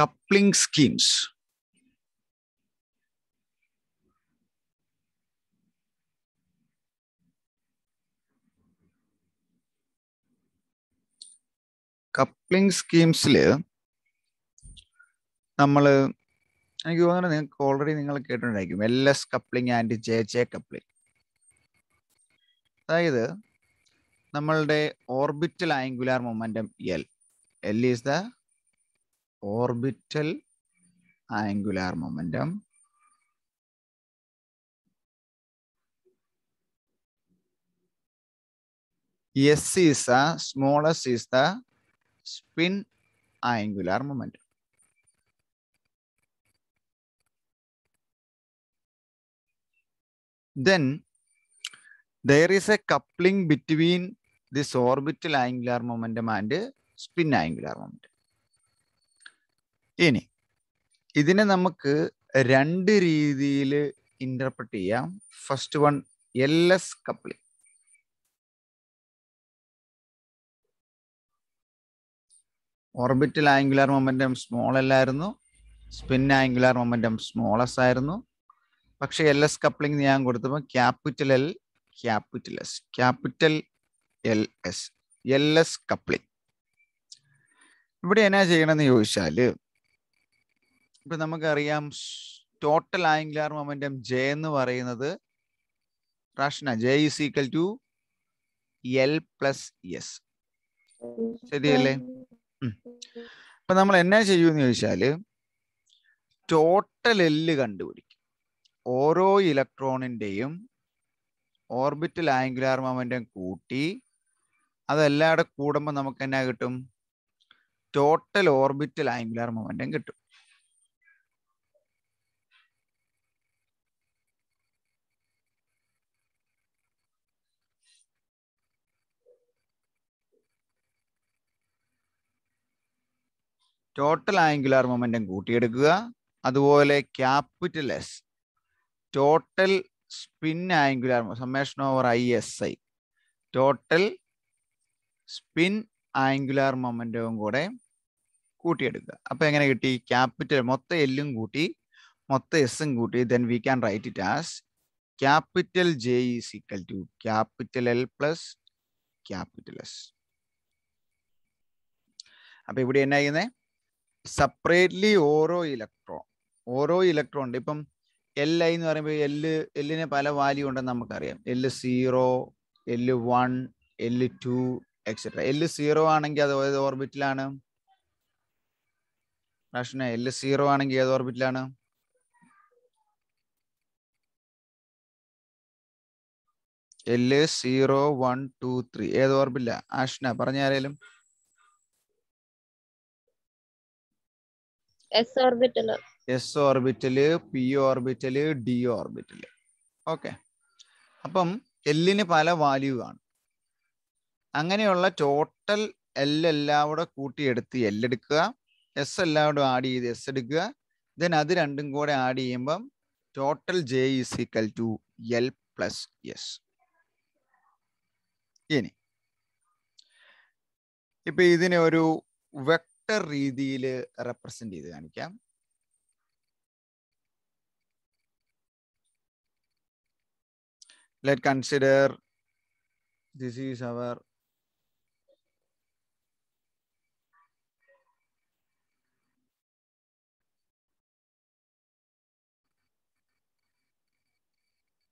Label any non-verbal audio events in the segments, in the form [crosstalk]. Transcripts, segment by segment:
coupling schemes. Coupling സ്കീംസിൽ നമ്മൾ എനിക്ക് തോന്നുന്നത് നിങ്ങൾക്ക് ഓൾറെഡി നിങ്ങൾ കേട്ടിട്ടുണ്ടായിരിക്കും L S coupling and J J coupling അതായത് നമ്മളുടെ orbital angular momentum L L is the orbital angular momentum s is the smallest is the spin angular momentum then there is a coupling between this orbital angular momentum and spin angular momentum ഇനി ഇതിനെ നമുക്ക് രണ്ട് രീതിയിൽ interpret ചെയ്യാം first one L S coupling orbital angular momentum small അല്ലായിരുന്നു spin angular momentum സ്മോളസ് ആയിരുന്നു പക്ഷേ എൽ എസ് കപ്ലിംഗ് ഞാൻ കൊടുത്തപ്പോൾ capital L capital S capital L S L S coupling ഇവിടെ എന്നാ ചെയ്യണമെന്ന് ചോദിച്ചാൽ ഇപ്പൊ നമുക്കറിയാം ടോട്ടൽ ആംഗുലാർ മൊമെന്റം ജെ എന്ന് പറയുന്നത് പ്രശ്ന J is equal to L plus S ശരിയല്ലേ അപ്പൊ നമ്മൾ എന്നാ ചെയ്യൂന്ന് ചോദിച്ചാല് ടോട്ടൽ എല്ല് കണ്ടുപിടിക്കും ഓരോ ഇലക്ട്രോണിന്റെയും ഓർബിറ്റൽ ആംഗുലാർ മൊമെന്റം കൂട്ടി അതെല്ലാടെ കൂടുമ്പോൾ നമുക്ക് എന്നാ കിട്ടും ടോട്ടൽ ഓർബിറ്റൽ ആംഗുലാർ മൊമെന്റം കിട്ടും ടോട്ടൽ ആംഗുലാർ മൊമെൻറ്റം കൂട്ടിയെടുക്കുക അതുപോലെ capital S total spin angular summation over I S I total spin angular മൊമെൻറ്റവും കൂടെ കൂട്ടിയെടുക്കുക അപ്പോൾ എങ്ങനെ കിട്ടി ക്യാപിറ്റൽ മൊത്തം എല്ലും കൂട്ടി മൊത്തം എസ്സും കൂട്ടി then we can write it as capital J is equal to capital L plus capital S അപ്പോൾ ഇവിടെ എന്നായിരുന്നേ സെപ്പറേറ്റ്ലി ഓരോ ഇലക്ട്രോൺ ഓരോ ഇലക്ട്രോൺ ഉണ്ട് ഇപ്പം എൽ ഐ എന്ന് പറയുമ്പോൾ എല് എല്ലിന് പല വാല്യൂ ഉണ്ടെന്ന് നമുക്കറിയാം L zero L one L two etcetera L zero ആണെങ്കിൽ അത് ഏത് ഓർബിറ്റിലാണ് എൽ സീറോ ആണെങ്കിൽ ഏത് ഓർബിറ്റിലാണ് L zero one two three ഏത് ഓർബിറ്റില്ല ആഷ്ന പറഞ്ഞാരേലും S orbital P orbital D orbital okay അപ്പം എല്ലിന് പല വാല്യൂ ആണ് അങ്ങനെയുള്ള ടോട്ടൽ എൽ എല്ലാം കൂടെ കൂട്ടിയെടുത്ത് എല്ലെടുക്കുക എസ് എല്ലാം കൂടെ ആഡ് ചെയ്ത് എസ് എടുക്കുക ദെൻ അത് രണ്ടും കൂടെ ആഡ് ചെയ്യുമ്പം total J is equal to L plus S ഇനി ഇപ്പൊ ഇതിനെ ഒരു വെക്ടർ ഒരൊറ്റ രീതിയിൽ റെപ്രസെന്റ് ചെയ്ത് കാണിക്കാം let consider this is our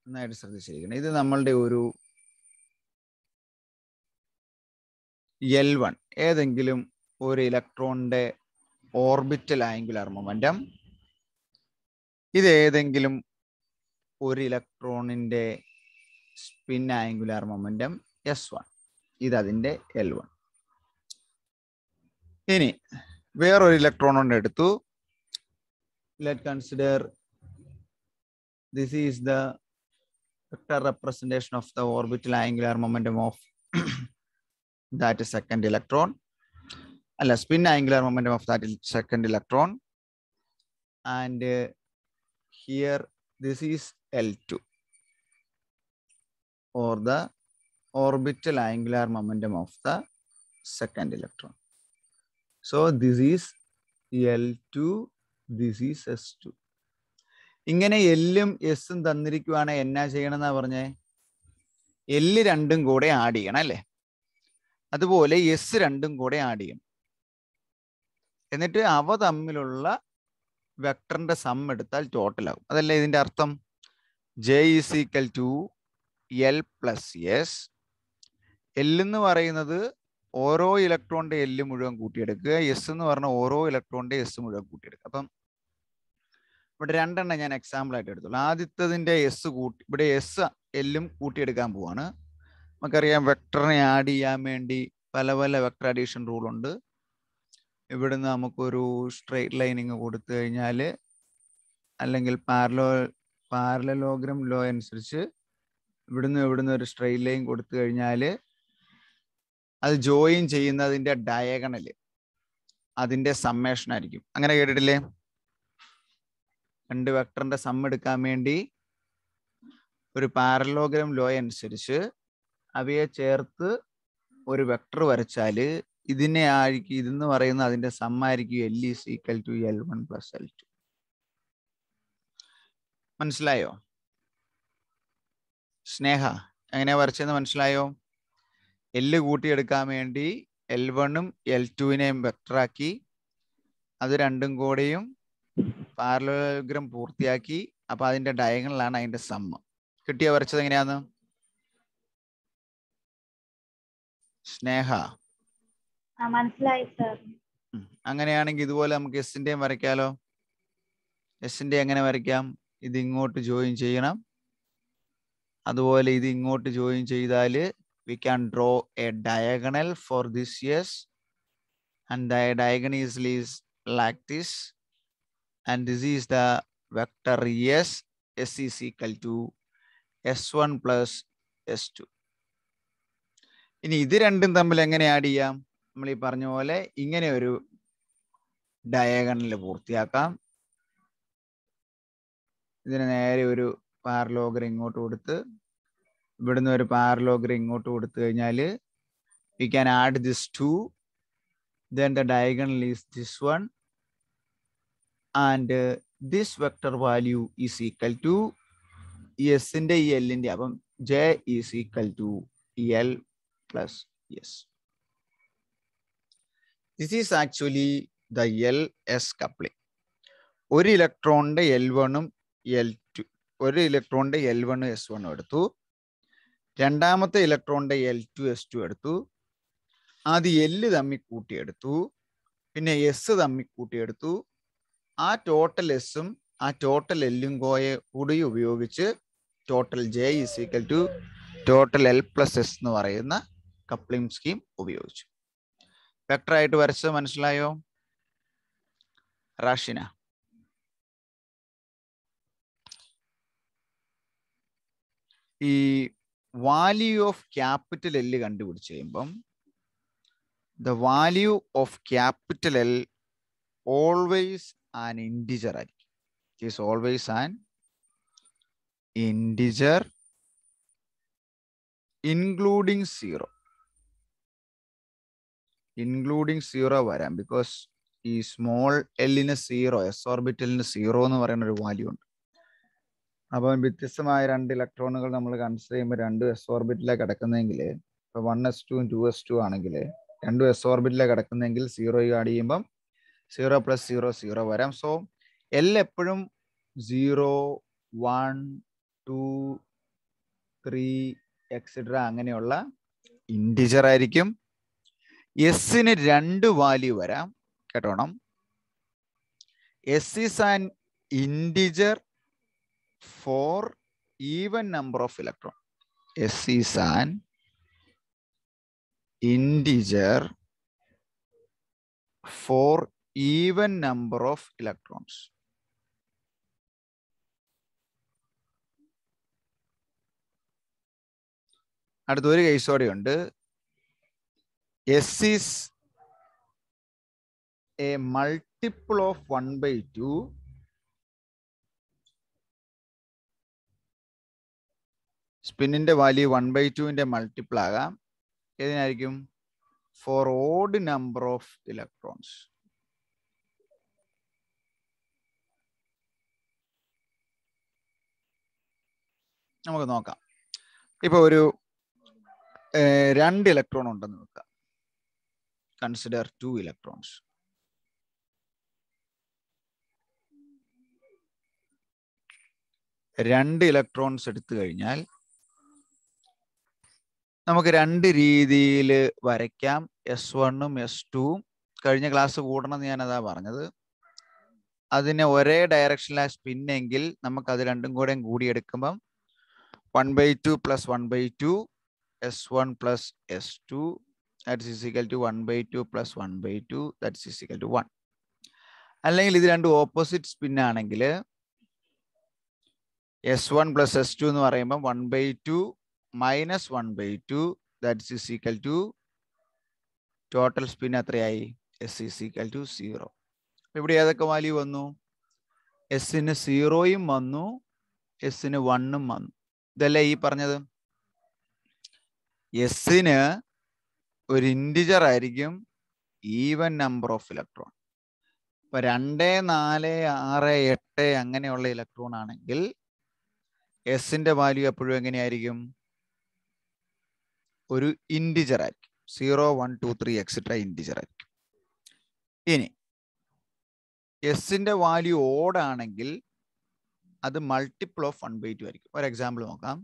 നന്നായിട്ട് ശ്രദ്ധിച്ചിരിക്കണം ഇത് നമ്മളുടെ ഒരു എൽ വൺ ഏതെങ്കിലും ഒരു ഇലക്ട്രോണിന്റെ ഓർബിറ്റൽ ആംഗുലർ മൊമെന്റം ഇത് ഏതെങ്കിലും ഒരു ഇലക്ട്രോണിന്റെ spin angular momentum S one ഇത് അതിന്റെ എൽ വൺ ഇനി വേറൊരു ഇലക്ട്രോൺ കൊണ്ട് എടുത്തു let consider this is the vector representation of the orbital angular momentum of [clears throat] that second electron അല്ല spin angular momentum of that second electron and here this is L two or the orbital angular momentum of the second electron so this is L two this is S two ഇങ്ങനെ എല്ലും എസും തന്നിരിക്കുവാണ് എന്നാ ചെയ്യണമെന്നാ പറഞ്ഞേ എല്ല് രണ്ടും കൂടെ add ചെയ്യണം അല്ലേ അതുപോലെ എസ് രണ്ടും കൂടെ ആഡ് ചെയ്യണം എന്നിട്ട് അവ തമ്മിലുള്ള വെക്ടറിന്റെ സം എടുത്താൽ ടോട്ടൽ ആകും അതല്ലേ ഇതിന്റെ അർത്ഥം J is equal to L plus S L എന്ന് പറയുന്നത് ഓരോ ഇലക്ട്രോണിന്റെ എല്ല് മുഴുവൻ കൂട്ടിയെടുക്കുക എസ് എന്ന് പറഞ്ഞ ഓരോ ഇലക്ട്രോണിന്റെ എസ് മുഴുവൻ കൂട്ടിയെടുക്കുക അപ്പം ഇവിടെ രണ്ടെണ്ണം ഞാൻ എക്സാമ്പിൾ ആയിട്ട് എടുത്തുള്ളൂ ആദ്യത്തതിന്റെ എസ് കൂട്ടി ഇവിടെ എസ് എല്ലും കൂട്ടിയെടുക്കാൻ പോവാണ് നമുക്കറിയാം വെക്ടറിനെ ആഡ് ചെയ്യാൻ വേണ്ടി പല പല വെക്ടർ അഡീഷൻ റൂൾ ഉണ്ട് ഇവിടെ നമുക്കൊരു സ്ട്രെയിറ്റ് ലൈനിങ് കൊടുത്തു കഴിഞ്ഞാൽ അല്ലെങ്കിൽ പാരലോ പാരലലോഗ്രം ലോ അനുസരിച്ച് ഇവിടുന്ന് ഇവിടുന്ന് ഒരു സ്ട്രെയിറ്റ് ലൈൻ കൊടുത്തു കഴിഞ്ഞാൽ അത് ജോയിൻ ചെയ്യുന്നതിൻ്റെ ഡയഗണല് അതിൻ്റെ സമ്മേഷൻ ആയിരിക്കും അങ്ങനെ കേട്ടിട്ടില്ലേ രണ്ട് വെക്ടറിൻ്റെ സം എടുക്കാൻ വേണ്ടി ഒരു പാരലോഗ്രം ലോ അനുസരിച്ച് അവയെ ചേർത്ത് ഒരു വെക്ടർ വരച്ചാൽ ഇതിനെ ആയിരിക്കും ഇതെന്ന് പറയുന്ന അതിന്റെ സമ്മായിരിക്കും L is equal to L one plus L two മനസ്സിലായോ സ്നേഹ എങ്ങനെയാ വരച്ചെന്ന് മനസ്സിലായോ എല്ല് കൂട്ടിയെടുക്കാൻ വേണ്ടി എൽ വണ്ണും എൽ ടുവിനെയും വെക്ടറാക്കി അത് രണ്ടും കൂടെയും പാരലോഗ്രം പൂർത്തിയാക്കി അപ്പൊ അതിന്റെ ഡയഗണലാണ് അതിന്റെ സമ്മ കിട്ടിയ വരച്ചത് എങ്ങനെയാന്ന് സ്നേഹ മനസ്സിലായി സർ അങ്ങനെയാണെങ്കിൽ ഇതുപോലെ നമുക്ക് എസിന്റെയും വരയ്ക്കാലോ എസിന്റെ എങ്ങനെ വരയ്ക്കാം ഇത് ഇങ്ങോട്ട് ജോയിൻ ചെയ്യണം അതുപോലെ ഇത് ഇങ്ങോട്ട് ജോയിൻ ചെയ്താൽ we can draw a diagonal for this ears and the diagonals easily is and this is the vector S S is equal to S one plus S two ഇനി ഇത് രണ്ടും തമ്മിൽ എങ്ങനെ ആഡ് ചെയ്യാം നമ്മൾ ഈ പറഞ്ഞ പോലെ ഇങ്ങനെ ഒരു ഡയഗണൽ പൂർത്തിയാക്കാം ഇതിന് നേരെ ഒരു പാരലോഗർ ഇങ്ങോട്ട് കൊടുത്ത് ഇവിടുന്ന് ഒരു പാരലോഗർ ഇങ്ങോട്ട് കൊടുത്തു കഴിഞ്ഞാൽ we can add this to then the diagonal is this one and uh, this vector value is equal to ന്റെ ഈ എല്ലിന്റെ അപ്പം j is equal to L plus s this is actually the L S coupling ഒരു ഇലക്ട്രോണിന്റെ L വണ്ണും L to ഒരു ഇലക്ട്രോണിന്റെ L വണ്ണും എസ് വണ്ണും എടുത്തു രണ്ടാമത്തെ ഇലക്ട്രോണിന്റെ എൽ ടു എസ് ടു എടുത്തു അത് എല്ല് തമ്മിൽ കൂട്ടിയെടുത്തു പിന്നെ എസ് തമ്മിൽ കൂട്ടിയെടുത്തു ആ ടോട്ടൽ എസും ആ ടോട്ടൽ എല്ലും കോയെ കൂടി ഉപയോഗിച്ച് total J is equal to total L plus S എന്ന് പറയുന്ന കപ്ലിംഗ് സ്കീം ഉപയോഗിച്ചു വെക്ടർ ആയിട്ട് വരച്ചത് മനസ്സിലായോ റാഷിന ഈ വാല്യൂ ഓഫ് ക്യാപിറ്റൽ എൽ കണ്ടുപിടിച്ച് കഴിയുമ്പം the value of capital L always an integer ആയിരിക്കും is always an integer including zero including zero വരാം ബിക്കോസ് ഈ സ്മോൾ എല്ലിന് സീറോ എസ് ഓർബിറ്റലിന് സീറോ എന്ന് പറയുന്ന ഒരു വാല്യൂ ഉണ്ട് അപ്പം വ്യത്യസ്തമായ രണ്ട് ഇലക്ട്രോണുകൾ നമ്മൾ കൺസിഡർ ചെയ്യുമ്പോൾ രണ്ട് എസ് ഓർബിറ്റിലേക്ക് കിടക്കുന്നതെങ്കിൽ ഇപ്പോൾ one S two two S two ആണെങ്കിൽ രണ്ടും എസ് ഓർബിറ്റിലേക്ക് കിടക്കുന്നതെങ്കിൽ സീറോ ആഡ് ചെയ്യുമ്പം സീറോ പ്ലസ് സീറോ സീറോ വരാം സോ എൽ എപ്പോഴും zero one two three etcetera അങ്ങനെയുള്ള ഇൻഡിജർ ആയിരിക്കും എസിന് രണ്ട് വാല്യൂ വരാം കേട്ടോണം S is an integer for even number of electron S is an integer for even number of electrons അടുത്തൊരു ഒരു ഉണ്ട് S is a multiple of 1 by 2. സ്പിന്നിന്റെ വാല്യൂ വൺ ബൈ ടുവിന്റെ മൾട്ടിപ്പിൾ ആകാം ഏതിനായിരിക്കും for odd number of electrons നമുക്ക് നോക്കാം ഇപ്പൊ ഒരു രണ്ട് ഇലക്ട്രോൺ ഉണ്ടെന്ന് നോക്കാം consider two electrons. രണ്ട് ഇലക്ട്രോൺസ് എടുത്തു കഴിഞ്ഞാൽ നമുക്ക് രണ്ട് രീതിയിൽ വരയ്ക്കാം എസ് വണ്ണും എസ് ടുവും കഴിഞ്ഞ ക്ലാസ് കൂടണമെന്ന് ഞാനതാ പറഞ്ഞത് അതിനെ ഒരേ ഡയറക്ഷനിലാണ് സ്പിന്നെങ്കിൽ നമുക്ക് അത് രണ്ടും കൂടെയും കൂടിയെടുക്കുമ്പം one by two plus one by two S one plus S two that is equal to 1 by 2 plus 1 by 2 that is equal to 1 അല്ലെങ്കിൽ ഇത് രണ്ട് ഓപ്പോസിറ്റ് സ്പിൻ ആണെങ്കിൽ S one plus S two എന്ന് പറയുമ്പോൾ one by two minus one by two that is equal to total spin എത്രയായി S is equal to zero ഇവിടെ ഏതൊക്കെ value വന്നു എസിന് സീറോയും വന്നു എസിന് വണ്ണും വന്നു ഇതല്ലേ ഈ പറഞ്ഞത് എസിന് ഒരു ഇൻഡിജർ ആയിരിക്കും ഈവൻ നമ്പർ ഓഫ് ഇലക്ട്രോൺ ഇപ്പൊ രണ്ട് നാല് ആറ് എട്ട് അങ്ങനെയുള്ള ഇലക്ട്രോൺ ആണെങ്കിൽ എസിന്റെ വാല്യൂ എപ്പോഴും എങ്ങനെയായിരിക്കും ഒരു ഇൻഡിജർ ആയിരിക്കും zero one two three etcetera integer ആയിരിക്കും ഇനി എസിന്റെ വാല്യൂ ഓടാണെങ്കിൽ അത് multiple of one by two ആയിരിക്കും ഒരു എക്സാമ്പിൾ നോക്കാം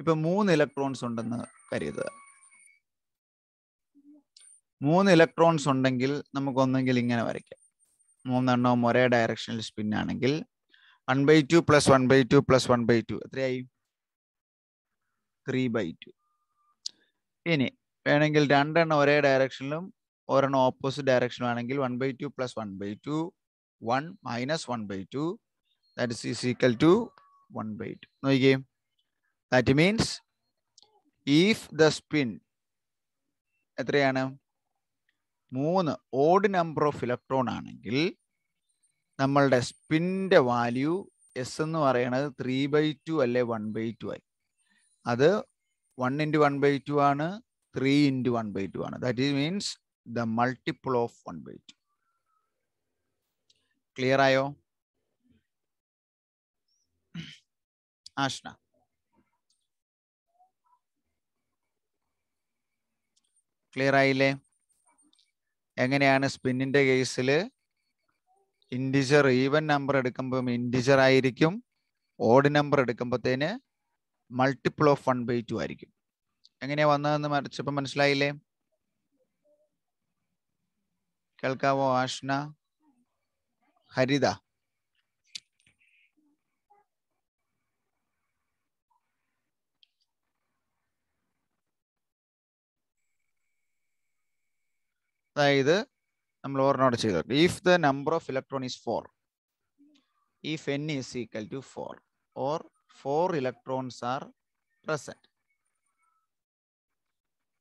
ഇപ്പൊ മൂന്ന് ഇലക്ട്രോൺസ് ഉണ്ടെന്ന് കരുതുക മൂന്ന് ഇലക്ട്രോൺസ് ഉണ്ടെങ്കിൽ നമുക്ക് ഒന്നെങ്കിൽ ഇങ്ങനെ വരയ്ക്കാം മൂന്നെണ്ണവും ഒരേ ഡയറക്ഷനിൽ സ്പിൻ ആണെങ്കിൽ one by two plus one by two plus one by two എത്രയായി ത്രീ ബൈ ടു ഇനി വേണമെങ്കിൽ രണ്ടെണ്ണം ഒരേ ഡയറക്ഷനിലും ഒരെണ്ണം ഓപ്പോസിറ്റ് ഡയറക്ഷനും ആണെങ്കിൽ one by two plus one by two one minus one by two that is is equal to one by two നോക്കിയേ that means if the spin എത്രയാണ് മൂന്ന് ഓഡ് നമ്പർ ഓഫ് ഇലക്ട്രോൺ ആണെങ്കിൽ നമ്മളുടെ സ്പിൻ്റെ വാല്യൂ എസ് എന്ന് പറയുന്നത് three by two അല്ലെ one by two ആയി അത് one into one by two ആണ് three into one by two ആണ് that is means the multiple of one by two clear ആയോ ആഷ്ന ക്ലിയർ ആയില്ലേ എങ്ങനെയാണ് സ്പിന്നിന്റെ കേസിൽ ഇൻഡിജർ ഈവൻ നമ്പർ എടുക്കുമ്പം ഇൻഡിജർ ആയിരിക്കും ഓഡ് നമ്പർ എടുക്കുമ്പോഴത്തേന് multiple of one by two ആയിരിക്കും എങ്ങനെയാ വന്നതെന്ന് മറിച്ചപ്പോൾ മനസ്സിലായില്ലേ കേൾക്കാവോ ആഷ്ന ഹരിത അതായത് നമ്മൾ ഓർണോട് ചെയ്തത് if the number of electron is four if N is equal to four or four electrons are present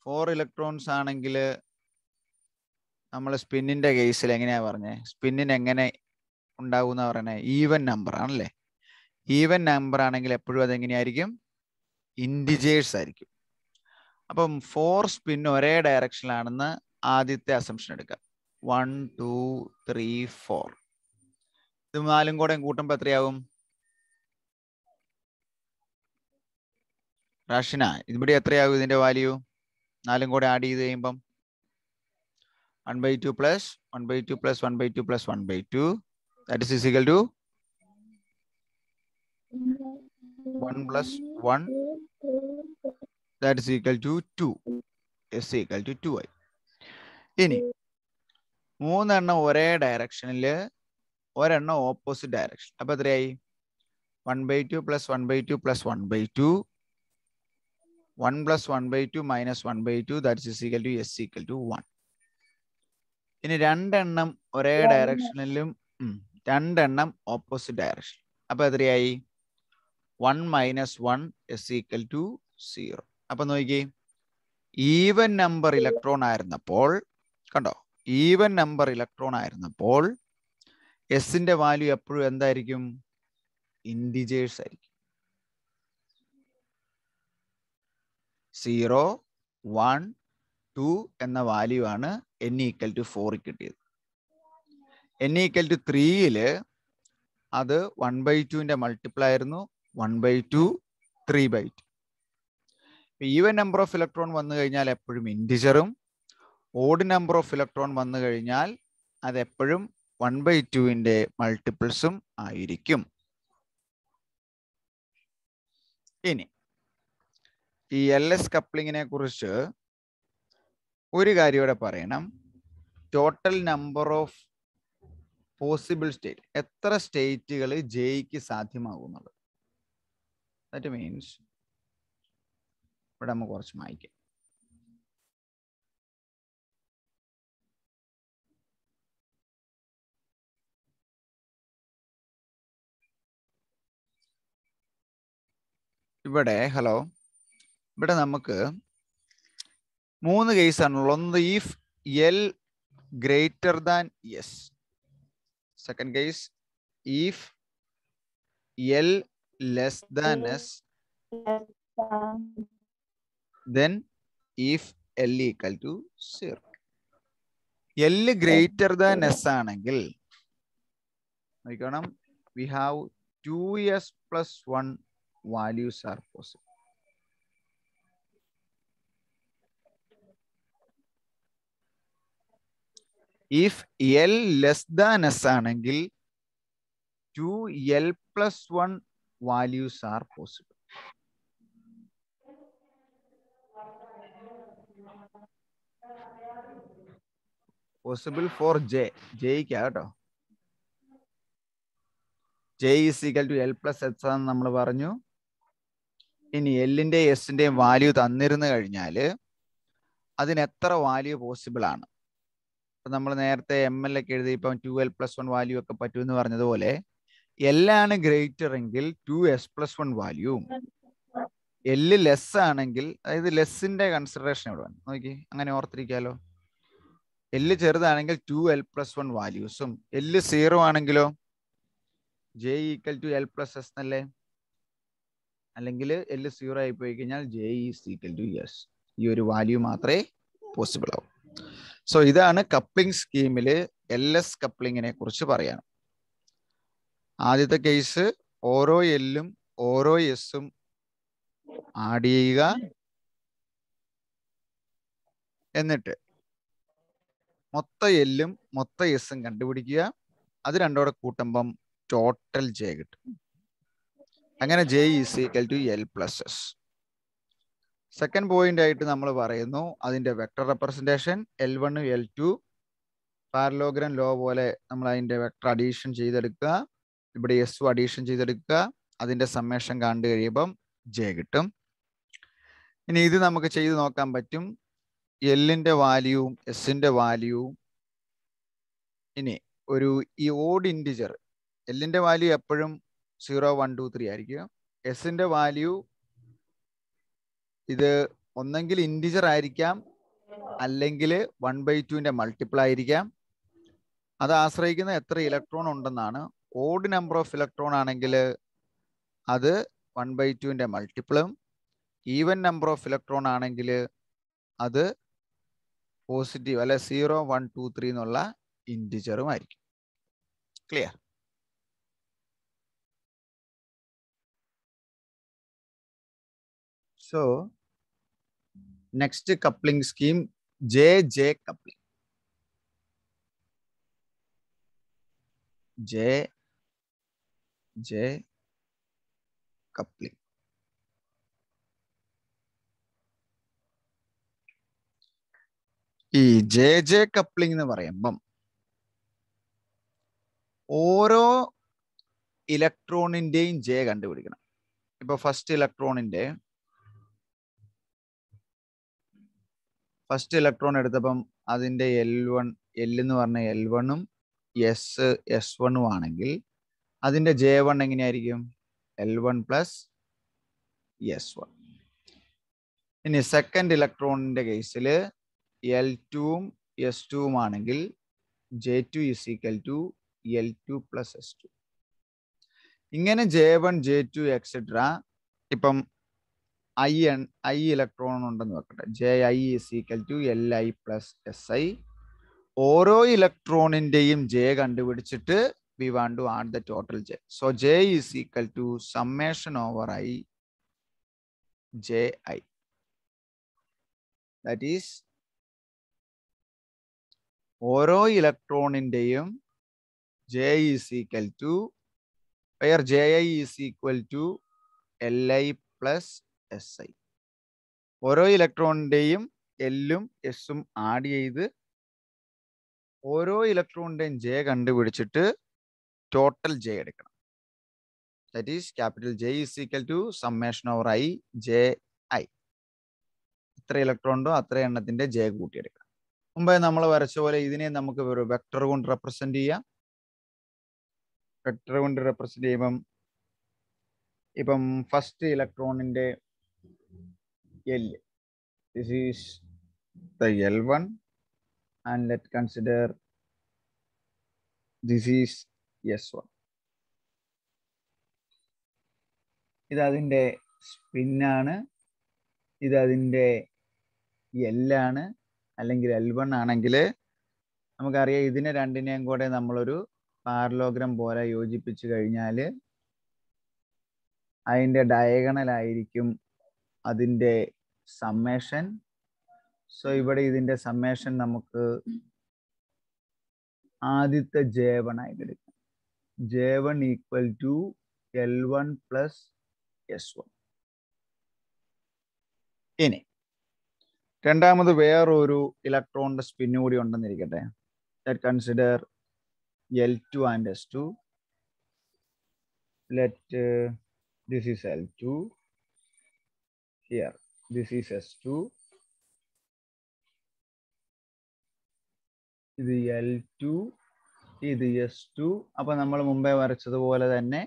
four electrons ആണെങ്കിൽ നമ്മൾ സ്പിന്നിന്റെ കേസിൽ എങ്ങനെയാ പറഞ്ഞത് സ്പിന്നിന് എങ്ങനെ ഉണ്ടാകുന്ന എന്ന് പറയുന്നത് ഈവൻ നമ്പർ ആണല്ലേ ഈവൻ നമ്പർ ആണെങ്കിൽ എപ്പോഴും അതെങ്ങനെയായിരിക്കും ഇൻഡിജേഴ്സ് ആയിരിക്കും അപ്പം ഫോർ സ്പിൻ ഒരേ ഡയറക്ഷനിലാണെന്ന് ആദ്യത്തെ അസംഷൻ എടുക്കാം വൺ ടു ത്രീ ഫോർ ഇത് നാലും കൂടെ കൂട്ടുമ്പോ എത്രയാവും റഷന ഇവിടെ എത്രയാകും ഇതിന്റെ വാല്യൂ നാലും കൂടെ ആഡ് ചെയ്ത് കഴിയുമ്പം one by two plus one by two plus one by two plus one by two that is equal to one plus one that is equal to two S equal to two ആയി ഇനി മൂന്നെണ്ണം ഒരേ ഡയറക്ഷനിൽ ഒരെണ്ണം opposite direction അപ്പൊ എത്രയായി one by two plus one by two plus one by two one plus one by two minus one by two that is equal to S equal to one ഇനി രണ്ടെണ്ണം ഒരേ ഡയറക്ഷനിലും രണ്ടെണ്ണം ഓപ്പോസിറ്റ് ഡയറക്ഷൻ അപ്പൊ എത്രയായി one minus one S equal to zero അപ്പൊ നോക്കി even number electron ആയിരുന്നപ്പോൾ കണ്ടോ ഈവൻ നമ്പർ ഇലക്ട്രോൺ ആയിരുന്നപ്പോൾ എസിന്റെ വാല്യൂ എപ്പോഴും എന്തായിരിക്കും ഇൻഡിജേഴ്സ് ആയിരിക്കും സീറോ വൺ ടു എന്ന വാല്യൂ ആണ് എൻ ഈക്വൽ ടു ഫോറിൽ കിട്ടിയത് എൻ ഈക്വൽ ടു ത്രീയിൽ അത് വൺ ബൈ ടുവിൻ്റെ മൾട്ടിപ്ലൈ ആയിരുന്നു one by two three by two even number of electron വന്നു കഴിഞ്ഞാൽ എപ്പോഴും ഇൻഡിജറും ഓഡ് നമ്പർ ഓഫ് ഇലക്ട്രോൺ വന്നു കഴിഞ്ഞാൽ അതെപ്പോഴും വൺ ബൈ ടുവിൻ്റെ മൾട്ടിപ്പിൾസും ആയിരിക്കും ഇനി ഈ എൽ എസ് കപ്ലിങ്ങിനെ കുറിച്ച് ഒരു കാര്യം ഇവിടെ പറയണം total number of possible state എത്ര സ്റ്റേറ്റുകൾ ജയിക്ക് സാധ്യമാകുന്നുള്ളത് ദാറ്റ് മീൻസ് ഇവിടെ നമുക്ക് കുറച്ച് മായ്ക്കാം ഇവിടെ ഹലോ ഇവിടെ നമുക്ക് മൂന്ന് കേസാണുള്ളത് ഒന്ന് if L greater than S second case if L less than S then if L equal to zero L greater than S ആണെങ്കിൽ നോക്കണം we have two S plus one values are possible. If L less than S ആണെങ്കിൽ two L plus one values are possible possible for J ജെയ്ക്കാ കേട്ടോ J is equal to L plus H ആണെന്ന് നമ്മൾ പറഞ്ഞു ഇനി എല്ലിൻ്റെ എസിൻ്റെയും value തന്നിരുന്നു കഴിഞ്ഞാൽ അതിന് എത്ര വാല്യൂ പോസിബിൾ ആണ് ഇപ്പം നമ്മൾ നേരത്തെ എം എൽ ഒക്കെ എഴുതി ഇപ്പം two L plus one value ഒക്കെ പറ്റുമെന്ന് പറഞ്ഞതുപോലെ എല്ലാണ് ഗ്രേറ്റർ എങ്കിൽ two S plus one value L less ആണെങ്കിൽ അതായത് ലെസ്സിന്റെ കൺസിഡറേഷൻ ഇവിടെ വേണം നോക്കി അങ്ങനെ ഓർത്തിരിക്കാലോ എല്ല് ചെറുതാണെങ്കിൽ ടു എൽ പ്ലസ് വൺ വാല്യൂസും എല്ല് സീറോ ആണെങ്കിലോ J equal to L plus S എന്നല്ലേ അല്ലെങ്കിൽ എൽ സീറോ ആയി പോയി കഴിഞ്ഞാൽ J is equal to S ഈ ഒരു വാല്യൂ മാത്രമേ പോസിബിൾ ആവും സോ ഇതാണ് കപ്ലിംഗ് സ്കീമിൽ എൽ എസ് കപ്ലിങ്ങിനെ കുറിച്ച് പറയാൻ ആദ്യത്തെ കേസ് ഓരോ എല്ലും ഓരോ എസും ആഡ് ചെയ്യുക എന്നിട്ട് മൊത്ത എല്ലും മൊത്ത എസും കണ്ടുപിടിക്കുക അത് രണ്ടോടെ കൂട്ടുമ്പം ടോട്ടൽ ജെ കിട്ടും അങ്ങനെ J is equal to L plus S second point ആയിട്ട് നമ്മൾ പറയുന്നു അതിന്റെ vector representation L one L two parallelogram law പോലെ നമ്മൾ അതിന്റെ വെക്ടർ അഡീഷൻ ചെയ്തെടുക്കുക ഇവിടെ എസ് അഡീഷൻ ചെയ്തെടുക്കുക അതിന്റെ സമ്മേഷൻ കണ്ടു കഴിയുമ്പം ജെ കിട്ടും ഇനി ഇത് നമുക്ക് ചെയ്ത് നോക്കാൻ പറ്റും എല്ലിൻ്റെ വാല്യൂവും എസിൻ്റെ വാല്യൂവും ഇനി ഒരു ഈ ഓഡ് ഇൻറ്റിജർ എല്ലിൻ്റെ വാല്യൂ എപ്പോഴും സീറോ വൺ ടു ത്രീ ആയിരിക്കും എസിന്റെ വാല്യൂ ഇത് ഒന്നെങ്കിൽ ഇൻഡിജർ ആയിരിക്കാം അല്ലെങ്കിൽ വൺ ബൈ ടുവിന്റെ മൾട്ടിപ്പിൾ ആയിരിക്കാം അത് ആശ്രയിക്കുന്ന എത്ര ഇലക്ട്രോൺ ഉണ്ടെന്നാണ് ഓഡ് നമ്പർ ഓഫ് ഇലക്ട്രോൺ ആണെങ്കിൽ അത് വൺ ബൈ ടുവിന്റെ മൾട്ടിപ്പിളും ഈവൻ നമ്പർ ഓഫ് ഇലക്ട്രോൺ ആണെങ്കിൽ അത് പോസിറ്റീവ് അല്ലെ സീറോ വൺ ടു ത്രീ എന്നുള്ള ഇൻഡിജറും ആയിരിക്കും clear so next next scheme J J coupling. J J coupling. ഈ ജെ ജെ കപ്ലിംഗ് എന്ന് പറയുമ്പം ഓരോ ഇലക്ട്രോണിന്റെയും ജെ കണ്ടുപിടിക്കണം ഇപ്പൊ ഫസ്റ്റ് ഇലക്ട്രോണിന്റെ ഫസ്റ്റ് ഇലക്ട്രോൺ എടുത്തപ്പം അതിൻ്റെ എൽ വൺ എൽ എന്ന് പറഞ്ഞ എൽ വണ്ണും എസ് എസ് വണ്ണും ആണെങ്കിൽ അതിൻ്റെ ജെ വൺ എങ്ങനെയായിരിക്കും L one plus S one ഇനി സെക്കൻഡ് ഇലക്ട്രോണിൻ്റെ കേസിൽ എൽ ടുവും എസ് ടുവും ആണെങ്കിൽ J two is equal to L to plus S two ഇങ്ങനെ J one J two etcetera ഇപ്പം ഐ എൺ ഐ ഇലക്ട്രോൺ ഉണ്ടെന്ന് വെക്കട്ടെ J I is equal to L I plus S I ഓരോ ഇലക്ട്രോണിൻ്റെയും J കണ്ടുപിടിച്ചിട്ട് we want to add the total J so J is equal to summation over I J I that is ഓരോ ഇലക്ട്രോണിൻ്റെയും J is equal to where J I is equal to L I plus S I ഓരോ ഇലക്ട്രോണിൻ്റെയും എല്ലും എസും add ചെയ്ത് ഓരോ ഇലക്ട്രോണിൻ്റെയും J കണ്ടുപിടിച്ചിട്ട് ടോട്ടൽ ജെ എടുക്കണം that is capital J is equal to summation over I J I എത്ര ഇലക്ട്രോൺ ഉണ്ടോ അത്ര എണ്ണത്തിൻ്റെ ജെ കൂട്ടിയെടുക്കണം മുമ്പേ നമ്മൾ വരച്ച പോലെ ഇതിനെ നമുക്ക് ഒരു വെക്ടർ കൊണ്ട് റെപ്രസെൻറ്റ് ചെയ്യാം വെക്ടർ കൊണ്ട് റെപ്രസെൻറ്റ് ചെയ്യുമ്പം ഇപ്പം ഫസ്റ്റ് ഇലക്ട്രോണിൻ്റെ L. This is the L1 and let's consider this is S1. ഇത് അതിൻ്റെ സ്പിന്നാണ് ഇത് അതിൻ്റെ എല്ലാണ് അല്ലെങ്കിൽ എൽ വൺ ആണെങ്കിൽ നമുക്കറിയാം ഇതിനെ രണ്ടിനെയും കൂടെ നമ്മളൊരു പാർലോഗ്രാം പോലെ യോജിപ്പിച്ച് കഴിഞ്ഞാൽ അതിൻ്റെ ഡയഗണൽ ആയിരിക്കും അതിൻ്റെ സമ്മേഷൻ സോ ഇവിടെ ഇതിന്റെ സമ്മേഷൻ നമുക്ക് ആദ്യത്തെ ജെ വൺ ആയിട്ട് എടുക്കാം J one equal to L one plus S one ഇനി രണ്ടാമത് വേറൊരു ഇലക്ട്രോണിന്റെ സ്പിൻ കൂടി ഉണ്ടെന്നിരിക്കട്ടെ consider L two and S two let this is L two here this is S2. ഇത് എൽ ടു ഇത് എസ് ടു അപ്പൊ നമ്മൾ മുമ്പേ വരച്ചതുപോലെ തന്നെ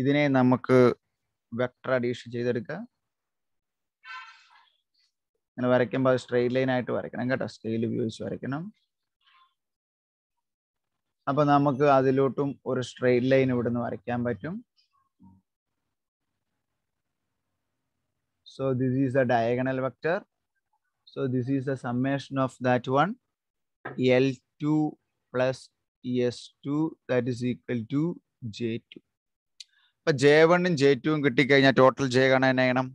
ഇതിനെ നമുക്ക് വെക്ടർ അഡീഷൻ ചെയ്തെടുക്കാം അങ്ങനെ വരയ്ക്കുമ്പോൾ അത് സ്ട്രെയിറ്റ് ലൈൻ ആയിട്ട് വരയ്ക്കണം കേട്ടോ സ്കെയിൽ ഉപയോഗിച്ച് വരയ്ക്കണം അപ്പൊ നമുക്ക് അതിലോട്ടും ഒരു സ്ട്രെയിറ്റ് ലൈൻ ഇവിടുന്ന് വരയ്ക്കാൻ പറ്റും So this is the diagonal vector. So this is the summation of that one. L2 plus ES2 that is equal to J2. അപ്പൊ ജെ വണ്ണും ജെ ടുവും കിട്ടിക്കഴിഞ്ഞാൽ ടോട്ടൽ ജെ കാണാൻ ചെയ്യണം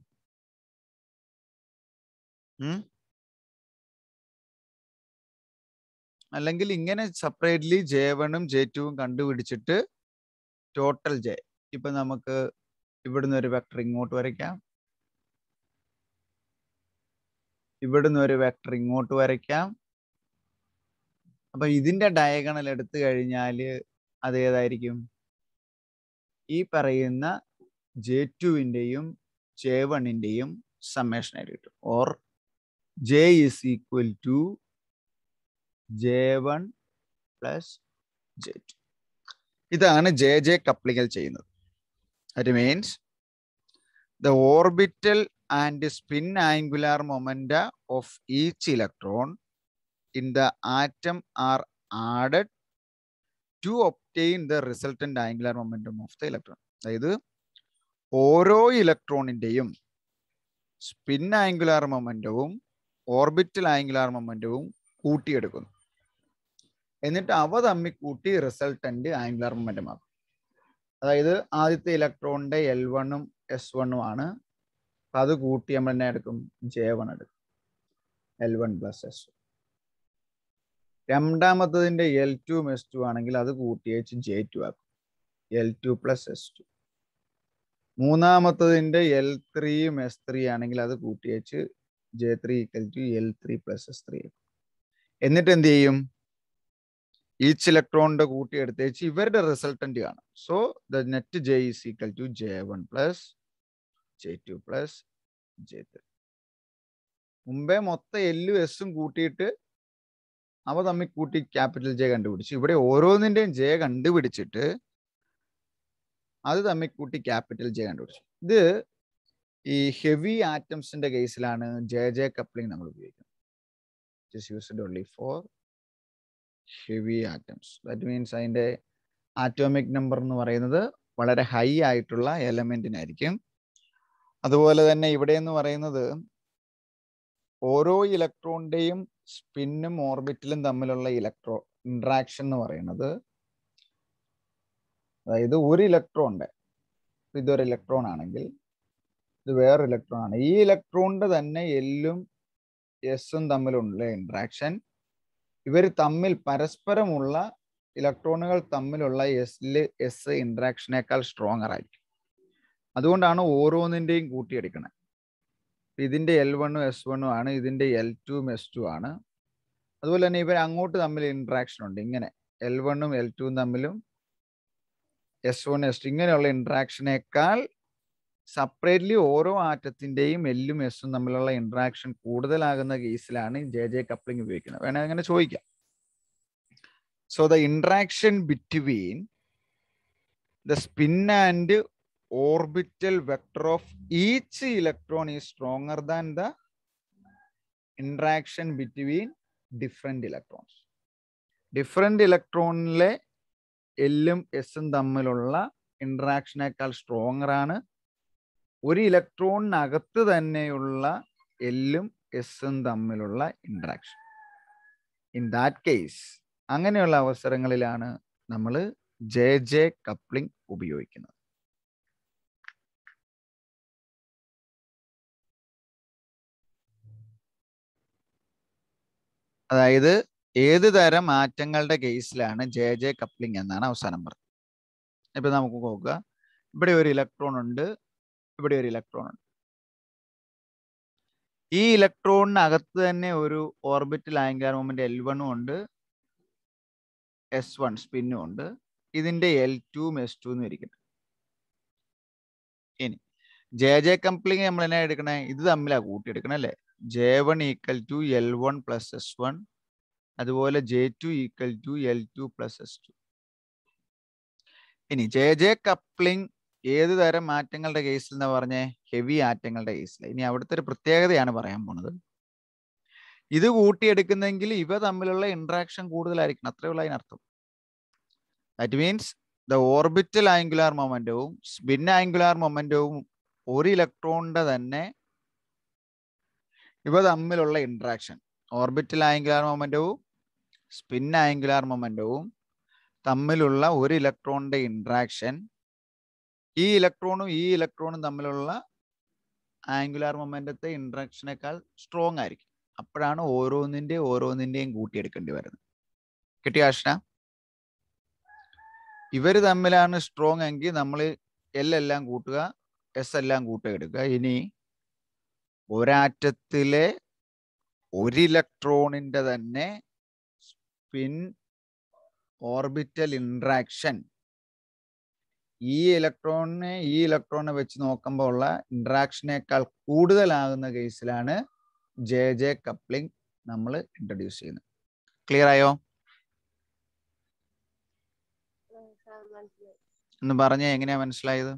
അല്ലെങ്കിൽ ഇങ്ങനെ സെപ്പറേറ്റ്ലി ജെ വണ്ണും ജെ ടുവും കണ്ടുപിടിച്ചിട്ട് ടോട്ടൽ ജെ ഇപ്പൊ നമുക്ക് ഇവിടുന്ന് ഒരു വെക്ടർ ഇങ്ങോട്ട് വരയ്ക്കാം ഇവിടുന്ന് ഒരു വെക്ടർ ഇങ്ങോട്ട് വരയ്ക്കാം അപ്പൊ ഇതിന്റെ ഡയഗണൽ എടുത്തു കഴിഞ്ഞാൽ അതേതായിരിക്കും ഈ പറയുന്ന ജെ ടുവിൻ്റെയും ജെ വണ്ണിൻ്റെയും സമ്മേഷനായിട്ട് കിട്ടും or J is equal to J one plus J two ഇതാണ് ജെ ജെ കപ്ലിങ്ങൽ ചെയ്യുന്നത് means the orbital and spin angular momenta of each electron in the atom are added to obtain the resultant angular momentum of the electron അതായത് ഓരോ ഇലക്ട്രോണിൻ്റെയും spin angular മൊമെൻറ്റവും orbital angular മൊമെൻറ്റവും കൂട്ടിയെടുക്കുന്നു എന്നിട്ട് അവ തമ്മിൽ കൂട്ടി റിസൾട്ടൻ്റ് ആംഗുലാർ മൊമെൻറ്റം ആകും അതായത് ആദ്യത്തെ ഇലക്ട്രോണിൻ്റെ എൽ വണ്ണും എസ് വണ്ണുമാണ് അത് കൂട്ടി നമ്മൾ എന്നെ എടുക്കും ജെ വൺ എടുക്കും L one plus S two രണ്ടാമത്തതിൻ്റെ എൽ ടു എസ് ടു ആണെങ്കിൽ അത് കൂട്ടി വെച്ച് ജെ ടു ആക്കും L to plus S two മൂന്നാമത്തതിൻ്റെ എൽ ത്രീയും എസ് ത്രീ ആണെങ്കിൽ അത് കൂട്ടി വെച്ച് J three equal to L three plus S three ആക്കും എന്നിട്ട് എന്ത് ചെയ്യും ഈച്ച് ഇലക്ട്രോണിന്റെ കൂട്ടി എടുത്തേച്ച് ഇവരുടെ റിസൾട്ടന്റ് കാണും so the net J is equal to J one plus J two plus J three മുമ്പേ മൊത്തം എല്ലും എസും കൂട്ടിയിട്ട് അവ തമ്മിൽ കൂട്ടി ക്യാപിറ്റൽ ജെ കണ്ടുപിടിച്ചു ഇവിടെ ഓരോന്നിൻ്റെയും ജെ കണ്ടുപിടിച്ചിട്ട് അത് തമ്മിൽ കൂട്ടി ക്യാപിറ്റൽ ജെ കണ്ടുപിടിച്ചു ഇത് ഈ ഹെവി ആറ്റംസിന്റെ കേസിലാണ് ജെ ജെ കപ്ലിംഗ് നമ്മൾ ഉപയോഗിക്കുന്നത് only for heavy atoms that means അതിൻ്റെ ആറ്റോമിക് നമ്പർ എന്ന് പറയുന്നത് വളരെ ഹൈ ആയിട്ടുള്ള എലമെന്റിനായിരിക്കും അതുപോലെ തന്നെ ഇവിടെ എന്ന് പറയുന്നത് ഓരോ ഇലക്ട്രോണിന്റെയും സ്പിന്നും ഓർബിറ്റിലും തമ്മിലുള്ള ഇലക്ട്രോ ഇൻട്രാക്ഷൻ എന്ന് പറയുന്നത് അതായത് ഒരു ഇലക്ട്രോണിന്റെ ഇതൊരു ഇലക്ട്രോൺ ആണെങ്കിൽ ഇത് വേറൊരു ഇലക്ട്രോൺ ആണ് ഈ ഇലക്ട്രോണിന്റെ തന്നെ എല്ലും എസും തമ്മിലുള്ള ഇൻട്രാക്ഷൻ ഇവർ തമ്മിൽ പരസ്പരമുള്ള ഇലക്ട്രോണുകൾ തമ്മിലുള്ള എസ് എസ് ഇൻട്രാക്ഷനേക്കാൾ സ്ട്രോങ്ങർ ആയിരിക്കും അതുകൊണ്ടാണ് ഓരോന്നിൻ്റെയും കൂട്ടിയെടുക്കുന്നത് ഇതിൻ്റെ എൽ വണ്ണും എസ് വണ്ണും ആണ് ഇതിൻ്റെ എൽ ടുവും എസ് ടു ആണ് അതുപോലെ തന്നെ ഇവർ അങ്ങോട്ട് തമ്മിൽ ഇൻട്രാക്ഷൻ ഉണ്ട് ഇങ്ങനെ എൽ വണ്ണും എൽ ടുവും തമ്മിലും എസ് വൺ എസ് ടു ഇങ്ങനെയുള്ള ഇൻട്രാക്ഷനേക്കാൾ സെപ്പറേറ്റ്ലി ഓരോ ആറ്റത്തിൻ്റെയും എല്ലും എസ്സും തമ്മിലുള്ള ഇൻട്രാക്ഷൻ കൂടുതലാകുന്ന കേസിലാണ് ജെ ജെ കപ്ലിംഗ് ഉപയോഗിക്കുന്നത് വേണമെങ്കിൽ അങ്ങനെ ചോദിക്കാം so the interaction between the spin and orbital vector of each electron is stronger than the interaction between different electrons different ഇലക്ട്രോണിലെ എല്ലും എസും തമ്മിലുള്ള ഇൻട്രാക്ഷനേക്കാൾ സ്ട്രോങ്ങർ ആണ് ഒരു ഇലക്ട്രോണിനകത്ത് തന്നെയുള്ള എല്ലും എസും തമ്മിലുള്ള ഇൻട്രാക്ഷൻ ഇൻ ദാറ്റ് കേസ് അങ്ങനെയുള്ള അവസരങ്ങളിലാണ് നമ്മൾ ജെ ജെ കപ്ലിംഗ് ഉപയോഗിക്കുന്നത് അതായത് ഏത് തരം മാറ്റങ്ങളുടെ കേസിലാണ് ജെ ജെ കപ്ലിംഗ് എന്നാണ് അവസാനം പറഞ്ഞത് ഇപ്പൊ നമുക്ക് നോക്കുക ഇവിടെ ഒരു ഇലക്ട്രോൺ ഉണ്ട് ഇവിടെ ഒരു ഇലക്ട്രോൺ ഉണ്ട് ഈ ഇലക്ട്രോണിനകത്ത് തന്നെ ഒരു ഓർബിറ്റൽ ആംഗുലാർ മൂമെന്റ് എൽ വണ്ണും ഉണ്ട് എസ് വൺ സ്പിന്നും ഉണ്ട് ഇതിന്റെ എൽ ടുവും എസ് ടു എന്ന് ഇനി ജെ ജെ കംപ്ലിങ് നമ്മൾ എന്നാ എടുക്കണേ ഇത് തമ്മിലാണ് കൂട്ടിയെടുക്കണേ അല്ലേ J one equal to L one plus S one അതുപോലെ J two equal to L to plus S two ഇനി ജെ ജെ കപ്ലിംഗ് ഏത് തരം ആറ്റങ്ങളുടെ കേസിൽ എന്ന് പറഞ്ഞേ ഹെവി ആറ്റങ്ങളുടെ കേസിൽ ഇനി അവിടുത്തെ ഒരു പ്രത്യേകതയാണ് പറയാൻ പോണത് ഇത് കൂട്ടിയെടുക്കുന്നെങ്കിൽ ഇവ തമ്മിലുള്ള ഇൻട്രാക്ഷൻ കൂടുതലായിരിക്കണം അത്രേ ഉള്ളൂ അതിനർത്ഥം that means the orbital angular മൊമെന്റവും സ്പിൻ ആംഗുലാർ മൊമെന്റവും ഒരു ഇലക്ട്രോണിന്റെ തന്നെ ഇവ തമ്മിലുള്ള ഇൻട്രാക്ഷൻ ഓർബിറ്റൽ ആംഗുലാർ മൊമെൻറ്റവും സ്പിൻ ആംഗുലാർ മൊമെൻറ്റവും തമ്മിലുള്ള ഒരു ഇലക്ട്രോണിന്റെ ഇൻട്രാക്ഷൻ ഈ ഇലക്ട്രോണും ഈ ഇലക്ട്രോണും തമ്മിലുള്ള ആംഗുലാർ മൊമെൻറ്റത്തെ ഇൻട്രാക്ഷനേക്കാൾ സ്ട്രോങ് ആയിരിക്കും അപ്പോഴാണ് ഓരോന്നിൻ്റെ ഓരോന്നിൻ്റെയും കൂട്ടിയെടുക്കേണ്ടി വരുന്നത് കിട്ടിയ ആഷ്ന ഇവർ തമ്മിലാണ് സ്ട്രോങ് എങ്കിൽ നമ്മൾ എല്ലാം കൂട്ടുക എസ് എല്ലാം കൂട്ടുക എടുക്കുക ഇനി ഒരാറ്റത്തിലെ ഒരു ഇലക്ട്രോണിൻ്റെ തന്നെ സ്പിൻ ഓർബിറ്റൽ ഇൻട്രാക്ഷൻ ഈ ഇലക്ട്രോണിനെ ഈ ഇലക്ട്രോണിനെ വെച്ച് നോക്കുമ്പോൾ ഉള്ള ഇൻട്രാക്ഷനേക്കാൾ കൂടുതലാകുന്ന കേസിലാണ് ജെ ജെ കപ്ലിംഗ് നമ്മൾ ഇൻട്രൊഡ്യൂസ് ചെയ്യുന്നത് ക്ലിയർ ആയോ എന്ന് പറഞ്ഞ എങ്ങനെയാ മനസ്സിലായത്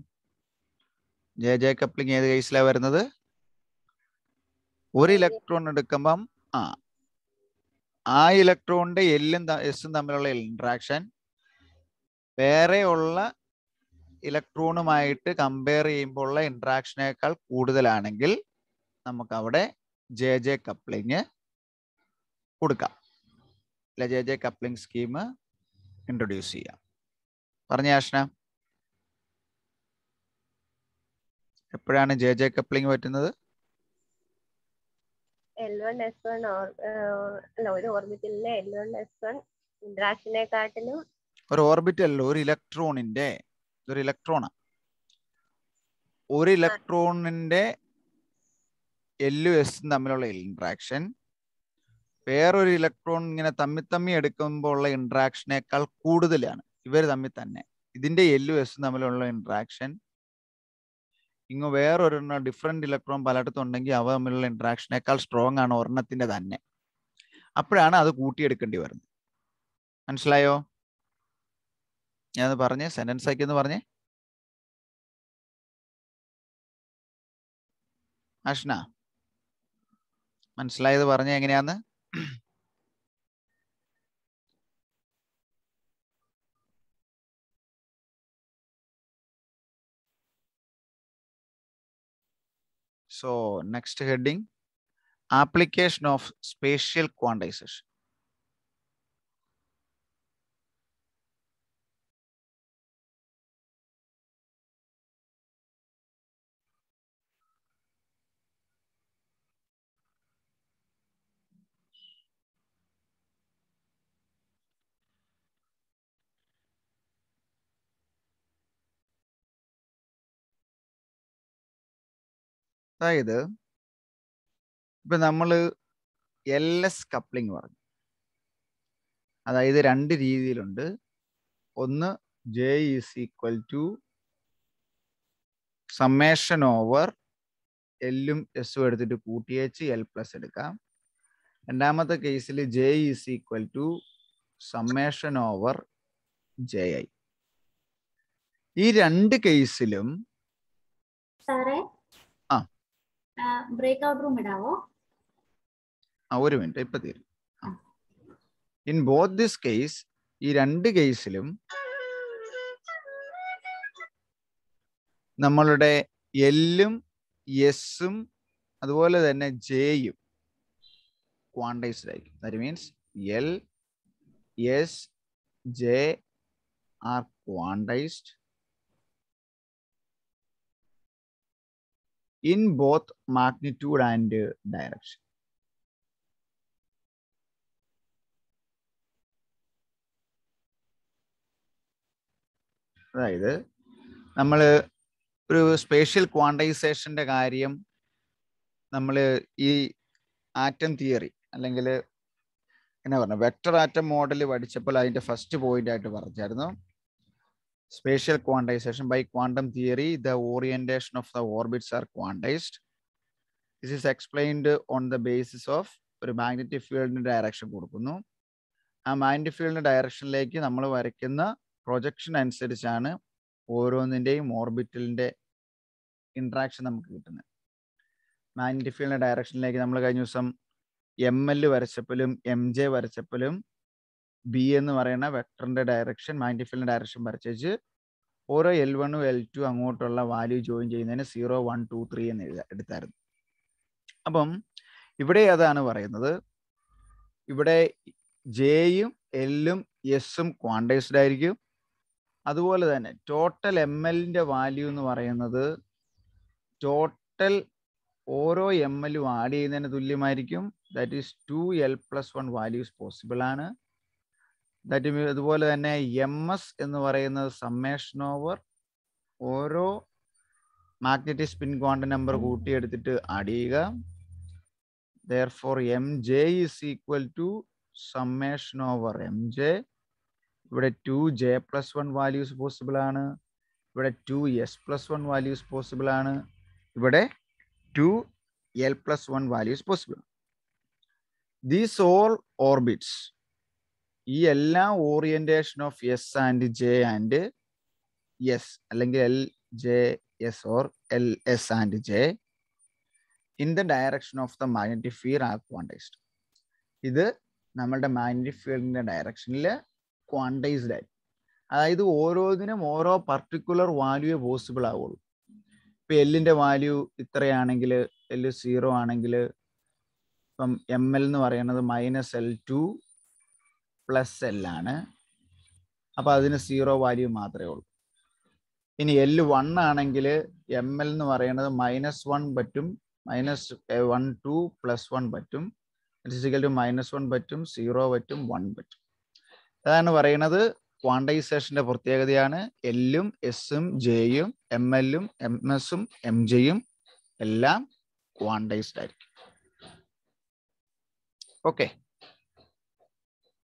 ജെ ജെ കപ്ലിംഗ് ഏത് കേസിലാണ് വരുന്നത് ഒരു ഇലക്ട്രോൺ എടുക്കുമ്പം ആ ആ ഇലക്ട്രോണിന്റെ എല്ലും എസും തമ്മിലുള്ള ഇൻട്രാക്ഷൻ ഉള്ള ഇലക്ട്രോണുമായിട്ട് കമ്പയർ ചെയ്യുമ്പോൾ ഉള്ള ഇൻട്രാക്ഷനേക്കാൾ കൂടുതലാണെങ്കിൽ നമുക്ക് അവിടെ ജെ ജെ കപ്ലിങ് കൊടുക്കാം അല്ല J J coupling scheme introduce ചെയ്യാം പറഞ്ഞ ആഷ്ന എപ്പോഴാണ് ജെ ജെ കപ്ലിംഗ് പറ്റുന്നത് എൽ വൺ എസ് വൺ അല്ല ഒരു ഓർബിറ്റലിലെ എൽ വൺ എസ് വൺ ഇന്ററാക്ഷനെക്കാട്ടിലും ഒരു ഓർബിറ്റൽ ഒരു ഇലക്ട്രോണിന്റെ ഒരു ഇലക്ട്രോണാ ഒരു ഇലക്ട്രോണിന്റെ എല്ലും എസും തമ്മിലുള്ള ഇന്ററാക്ഷൻ വേറൊരു ഇലക്ട്രോൺ ഇങ്ങനെ തമ്മി തമ്മി എടുക്കുമ്പോൾ ഉള്ള ഇന്ററാക്ഷനേക്കാൾ കൂടുതലാണ് ഇവർ തമ്മിൽ തന്നെ ഇതിന്റെ എല്ലു എസ് തമ്മിലുള്ള ഇന്ററാക്ഷൻ ഇങ്ങ് വേറൊരെണ്ണം ഡിഫറെൻറ്റ് ഇലക്ട്രോൺ പലയിടത്തും ഉണ്ടെങ്കിൽ അവ തമ്മിലുള്ള ഇൻട്രാക്ഷനേക്കാൾ സ്ട്രോങ് ആണ് ഒരെണ്ണത്തിൻ്റെ തന്നെ അപ്പോഴാണ് അത് കൂട്ടിയെടുക്കേണ്ടി വരുന്നത് മനസ്സിലായോ ഞാൻ പറഞ്ഞേ സെന്റൻസ് എന്ന് പറഞ്ഞേ അഷ്ന മനസ്സിലായത് പറഞ്ഞേ എങ്ങനെയാന്ന് So next heading, application of spatial quantization. അതായത് ഇപ്പൊ നമ്മൾ എൽ എസ് കപ്ലിംഗ് പറഞ്ഞു അതായത് രണ്ട് രീതിയിലുണ്ട് ഒന്ന് J is equal to summation over എല്ലും എസും എടുത്തിട്ട് കൂട്ടിയേച്ച് എൽ പ്ലസ് എടുക്കാം രണ്ടാമത്തെ കേസിൽ J is equal to summation over J I ഈ രണ്ട് കേസിലും ബ്രേക്ക്ഔട്ട് റൂം ഇടാവോ ഒരു മിനിറ്റ് ഇപ്പൊ തീരും ഇൻ ബോത്ത് ദിസ് കേസ് ഈ രണ്ട് കേസിലും നമ്മളുടെ എല്ലും എസും അതുപോലെ തന്നെ ജെയും ക്വാണ്ടൈസ്ഡ് ആയിരിക്കും that means L S J are quantized in both magnitude and uh, direction. അതായത് നമ്മൾ ഒരു സ്പേഷ്യൽ ക്വാണ്ടൈസേഷൻ്റെ കാര്യം നമ്മൾ ഈ ആറ്റം തിയറി അല്ലെങ്കിൽ എന്നാ പറഞ്ഞു വെക്ടർ ആറ്റം മോഡൽ പഠിച്ചപ്പോൾ അതിൻ്റെ ഫസ്റ്റ് പോയിന്റ് ആയിട്ട് പറഞ്ഞായിരുന്നു spatial quantization by quantum theory the orientation of the orbits are quantized This is explained on the basis of ഒരു മാഗ്നറ്റിക് ഫീൽഡിന് ഡയറക്ഷൻ കൊടുക്കുന്നു ആ മാഗ്നറ്റിക് ഫീൽഡിന്റെ ഡയറക്ഷനിലേക്ക് നമ്മൾ വരയ്ക്കുന്ന പ്രൊജക്ഷൻ അനുസരിച്ചാണ് ഓരോന്നിൻ്റെയും ഓർബിറ്റലിൻ്റെ ഇൻട്രാക്ഷൻ നമുക്ക് കിട്ടുന്നത് മാഗ്നറ്റിക് ഫീൽഡിൻ്റെ ഡയറക്ഷനിലേക്ക് നമ്മൾ കഴിഞ്ഞ ദിവസം എം എൽ വരച്ചപ്പോഴും എം ജെ വരച്ചപ്പോഴും ബി എന്ന് പറയുന്ന വെക്ടറിന്റെ ഡയറക്ഷൻ മാഗ്നറ്റിക് ഫീൽഡിന്റെ ഡയറക്ഷൻ വരച്ചേച്ച് ഓരോ എൽ വണ്ണും എൽ ടു അങ്ങോട്ടുള്ള വാല്യൂ ജോയിൻ ചെയ്യുന്നതിന് സീറോ വൺ ടു ത്രീ എന്ന് എഴുതാ എടുത്തായിരുന്നു അപ്പം ഇവിടെ അതാണ് പറയുന്നത് ഇവിടെ ജെയും എല്ലും എസും ക്വാണ്ടൈസ്ഡ് ആയിരിക്കും അതുപോലെ തന്നെ ടോട്ടൽ എം എല്ലിൻ്റെ വാല്യൂ എന്ന് പറയുന്നത് ടോട്ടൽ ഓരോ എം എല്ലും ആഡ് ചെയ്യുന്നതിന് തുല്യമായിരിക്കും that is two L plus one values possible ആണ് ദാറ്റ് മീൻ അതുപോലെ തന്നെ എം എസ് എന്ന് പറയുന്നത് സമ്മേഷൻ ഓവർ ഓരോ മാഗ്നറ്റിക് സ്പിൻ ക്വാണ്ടം നമ്പർ കൂട്ടിയെടുത്തിട്ട് അടിയുക there M J is equal to summation over M J ഇവിടെ two J plus one values possible ആണ് ഇവിടെ two S plus one values possible ആണ് ഇവിടെ two L plus one values possible these all orbits ഈ എല്ലാ orientation of S and J and S അല്ലെങ്കിൽ L J S or L S and J in the direction of the magnetic field are quantized ഇത് നമ്മളുടെ magnetic ഫീൽഡിന്റെ ഡയറക്ഷനിൽ quantised ആയി അതായത് ഓരോന്നിനും ഓരോ പർട്ടിക്കുലർ വാല്യൂ പോസിബിൾ ആവുള്ളൂ ഇപ്പം എല്ലിൻ്റെ വാല്യൂ ഇത്രയാണെങ്കിൽ എൽ സീറോ ആണെങ്കിൽ ഇപ്പം എം എൽ എന്ന് പറയുന്നത് minus L to plus L ആണ് അപ്പൊ അതിന് സീറോ വാല്യൂ മാത്രമേ ഉള്ളൂ ഇനി എല് വൺ ആണെങ്കിൽ എം എൽ എന്ന് പറയുന്നത് മൈനസ് വൺ പറ്റും minus one to plus one പറ്റും ഫിസിക്കൽ ടു മൈനസ് വൺ പറ്റും സീറോ പറ്റും വൺ പറ്റും അതാണ് പറയുന്നത് ക്വാണ്ടൈസേഷന്റെ പ്രത്യേകതയാണ് എല്ലും എസും ജെയും എം എല്ലും എം എസും എം ജെയും എല്ലാം ക്വാണ്ടൈസ്ഡ് ആയിരിക്കും ഓക്കെ